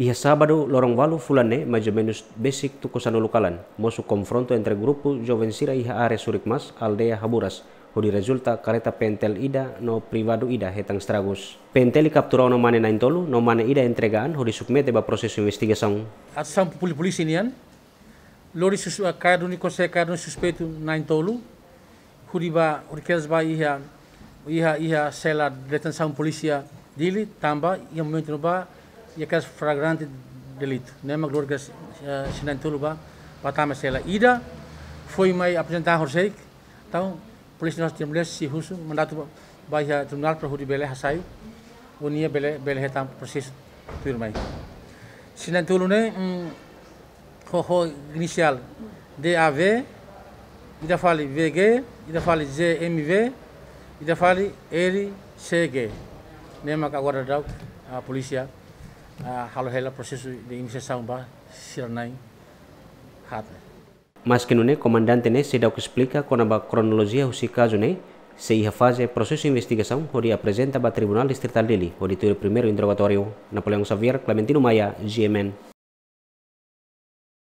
Ia sabado lorong walu fulane, mais ou menos basic tucosano lucalan, mosu konfronto entre grupo jovencira iha are surikmas, aldea haburas, onde resulta careta pentel ida no privado ida hetang estragos. Pentel e capturou no mane na intolo, no mane ida entregaan, onde submete ba proses investigasong investigação. Ação polícia nian, lori sus cardo eh, ni conse cardo suspeito na intolo, onde ba orquestra ba iha iha iha sela detenção polícia dili tamba, ia momento no ba ikas flagrante delito. Nema é glorga sinantuluba patama sela ida foi mai apresentar Jorge. então polícia nós temos se russo mandato vai tribunal para hudi bele hasai unia bele bele hetam processo turmai sinantulune ho ho né, inicial DAV ida fali VG ida fali GMV ida fale LCG nema é agora da a polícia halohela proseso de iniciação ba siranai hat mas que nune comandante ne sedau explica com a cronologia o caso ne se iha fase processo investigação apresenta para Tribunal Distrital Delhi onde teve o primeiro interrogatorio Napoleão Xavier Clementino Maya, GMN